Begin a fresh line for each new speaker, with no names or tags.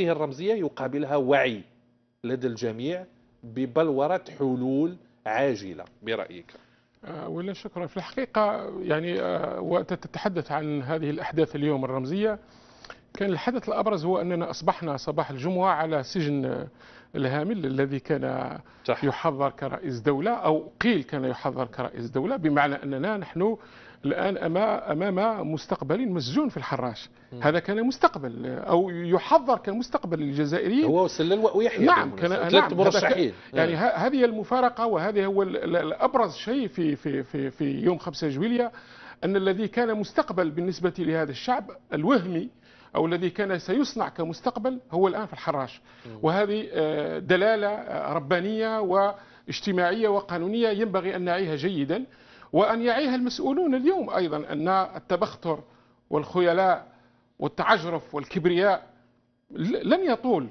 هذه الرمزية يقابلها وعي لدى الجميع ببلورة حلول عاجلة برأيك
آه، ولا شكرا في الحقيقة
يعني آه، وأنت
تتحدث عن هذه الأحداث اليوم الرمزية كان الحدث الأبرز هو أننا أصبحنا صباح الجمعة على سجن الهامل الذي كان يحضر كرئيس دولة أو قيل كان يحضر كرئيس دولة بمعنى أننا نحن الآن أمام مستقبل مسجون في الحراش هذا كان مستقبل أو يحضر كمستقبل للجزائريين هو سلل ويحيى نعم كان نعم مرشحين يعني هذه المفارقة وهذا هو الأبرز شيء في في في, في يوم 5 جويلية أن الذي كان مستقبل بالنسبة لهذا الشعب الوهمي أو الذي كان سيصنع كمستقبل هو الآن في الحراش وهذه آه، دلالة آه، ربانية واجتماعية وقانونية ينبغي أن نعيها جيدا وأن يعيها المسؤولون اليوم أيضا أن التبختر والخيلاء والتعجرف والكبرياء لن يطول